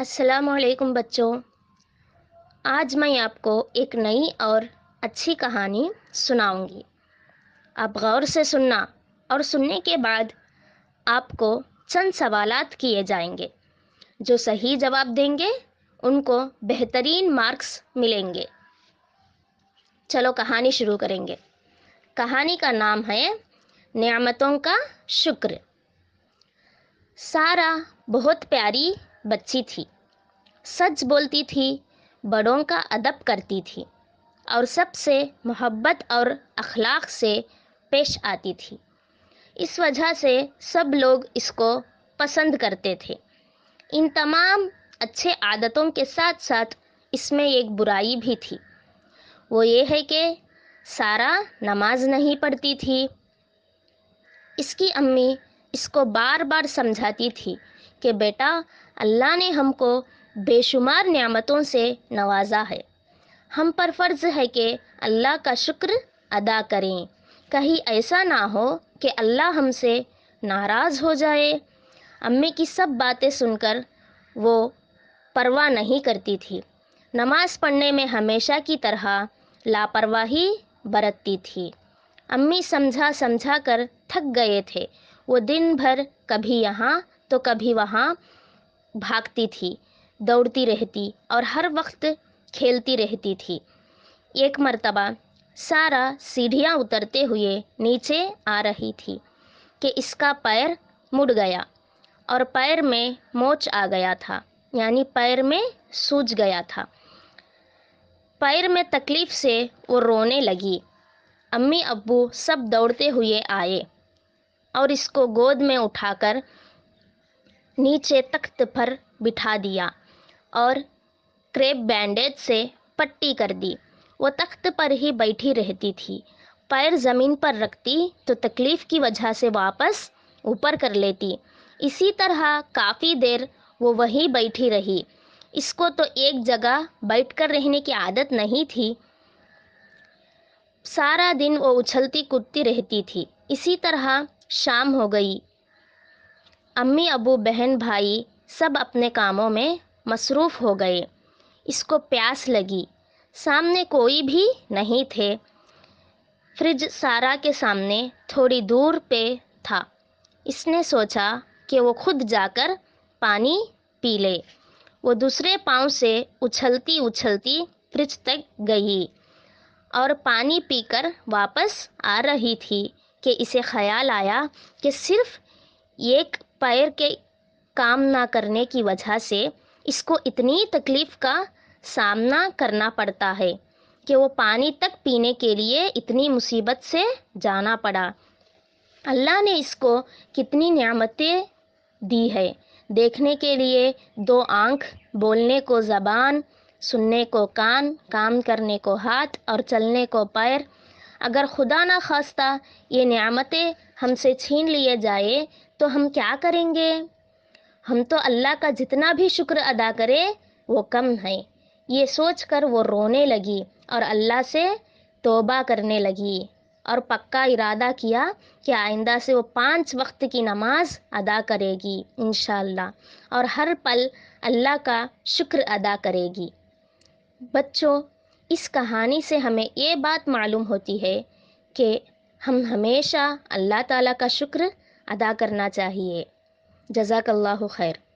असलकम बच्चों आज मैं आपको एक नई और अच्छी कहानी सुनाऊंगी आप गौर से सुनना और सुनने के बाद आपको चंद सवालात किए जाएंगे जो सही जवाब देंगे उनको बेहतरीन मार्क्स मिलेंगे चलो कहानी शुरू करेंगे कहानी का नाम है नियामतों का शुक्र सारा बहुत प्यारी बच्ची थी सच बोलती थी बड़ों का अदब करती थी और सबसे मोहब्बत और अखलाक से पेश आती थी इस वजह से सब लोग इसको पसंद करते थे इन तमाम अच्छे आदतों के साथ साथ इसमें एक बुराई भी थी वो ये है कि सारा नमाज नहीं पढ़ती थी इसकी अम्मी इसको बार बार समझाती थी कि बेटा अल्लाह ने हमको बेशुमार नियामतों से नवाजा है हम पर फ़र्ज़ है कि अल्लाह का शुक्र अदा करें कहीं ऐसा ना हो कि अल्लाह हमसे नाराज़ हो जाए अम्मी की सब बातें सुनकर वो परवाह नहीं करती थी नमाज़ पढ़ने में हमेशा की तरह लापरवाही बरतती थी अम्मी समझा समझा कर थक गए थे वो दिन भर कभी यहाँ तो कभी वहाँ भागती थी दौड़ती रहती और हर वक्त खेलती रहती थी एक मर्तबा सारा सीढ़ियाँ उतरते हुए नीचे आ रही थी कि इसका पैर मुड़ गया और पैर में मोच आ गया था यानी पैर में सूज गया था पैर में तकलीफ़ से वो रोने लगी अम्मी अब्बू सब दौड़ते हुए आए और इसको गोद में उठाकर नीचे तख्त पर बिठा दिया और क्रेप बैंडेज से पट्टी कर दी वो तख्त पर ही बैठी रहती थी पैर ज़मीन पर रखती तो तकलीफ़ की वजह से वापस ऊपर कर लेती इसी तरह काफ़ी देर वो वहीं बैठी रही इसको तो एक जगह बैठकर रहने की आदत नहीं थी सारा दिन वो उछलती कूदती रहती थी इसी तरह शाम हो गई अम्मी अबू बहन भाई सब अपने कामों में मसरूफ़ हो गए इसको प्यास लगी सामने कोई भी नहीं थे फ्रिज सारा के सामने थोड़ी दूर पे था इसने सोचा कि वो खुद जाकर पानी पी ले वो दूसरे पाँव से उछलती उछलती फ्रिज तक गई और पानी पीकर वापस आ रही थी कि इसे ख्याल आया कि सिर्फ एक पैर के काम ना करने की वजह से इसको इतनी तकलीफ़ का सामना करना पड़ता है कि वो पानी तक पीने के लिए इतनी मुसीबत से जाना पड़ा अल्लाह ने इसको कितनी नियामतें दी है देखने के लिए दो आँख बोलने को ज़बान सुनने को कान काम करने को हाथ और चलने को पैर अगर खुदा ना खास्ता ये नियामतें हमसे छीन लिए जाए तो हम क्या करेंगे हम तो अल्लाह का जितना भी शुक्र अदा करें वो कम है ये सोचकर वो रोने लगी और अल्लाह से तोबा करने लगी और पक्का इरादा किया कि आइंदा से वो पांच वक्त की नमाज अदा करेगी इन और हर पल अल्लाह का शुक्र अदा करेगी बच्चों इस कहानी से हमें ये बात मालूम होती है कि हम हमेशा अल्लाह ताला का शुक्र अदा करना चाहिए जजाकल्लाहु खैर